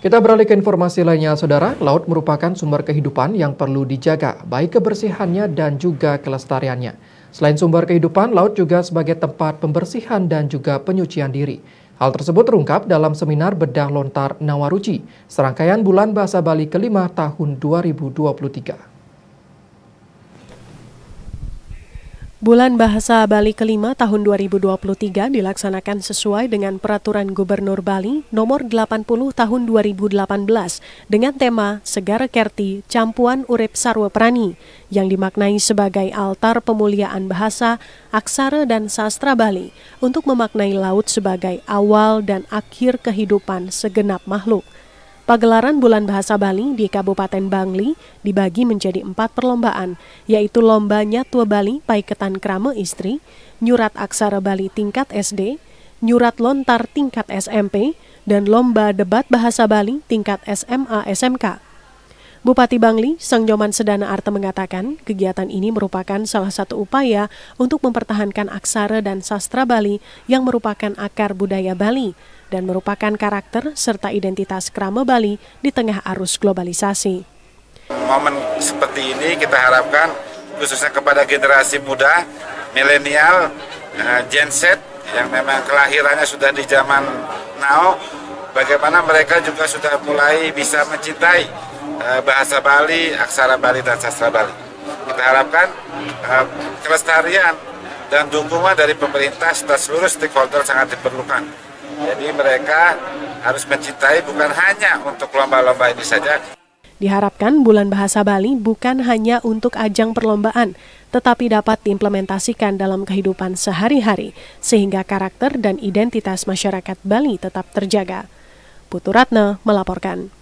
Kita beralih ke informasi lainnya, Saudara. Laut merupakan sumber kehidupan yang perlu dijaga, baik kebersihannya dan juga kelestariannya. Selain sumber kehidupan, laut juga sebagai tempat pembersihan dan juga penyucian diri. Hal tersebut terungkap dalam seminar Bedah Lontar Nawaruci, serangkaian bulan Bahasa Bali kelima tahun 2023. Bulan Bahasa Bali kelima tahun 2023 dilaksanakan sesuai dengan Peraturan Gubernur Bali Nomor 80 Tahun 2018 dengan tema Segara Kerti Campuan Urip Sarwa Prani yang dimaknai sebagai altar pemuliaan bahasa, aksara, dan sastra Bali untuk memaknai laut sebagai awal dan akhir kehidupan segenap makhluk. Pagelaran Bulan Bahasa Bali di Kabupaten Bangli dibagi menjadi empat perlombaan, yaitu Lomba Nyatwa Bali Paiketan Krama Istri, Nyurat Aksara Bali Tingkat SD, Nyurat Lontar Tingkat SMP, dan Lomba Debat Bahasa Bali Tingkat SMA SMK. Bupati Bangli, Sang Nyoman Sedana Arte mengatakan, kegiatan ini merupakan salah satu upaya untuk mempertahankan aksara dan sastra Bali yang merupakan akar budaya Bali dan merupakan karakter serta identitas kerama Bali di tengah arus globalisasi. Momen seperti ini kita harapkan khususnya kepada generasi muda, milenial, eh, Gen Z yang memang kelahirannya sudah di zaman now, bagaimana mereka juga sudah mulai bisa mencintai Eh, bahasa Bali, aksara Bali dan sastra Bali. Kita harapkan eh, kelestarian dan dukungan dari pemerintah serta seluruh stakeholder sangat diperlukan. Jadi mereka harus mencintai bukan hanya untuk lomba-lomba ini saja. Diharapkan Bulan Bahasa Bali bukan hanya untuk ajang perlombaan, tetapi dapat diimplementasikan dalam kehidupan sehari-hari, sehingga karakter dan identitas masyarakat Bali tetap terjaga. Putu Ratna melaporkan.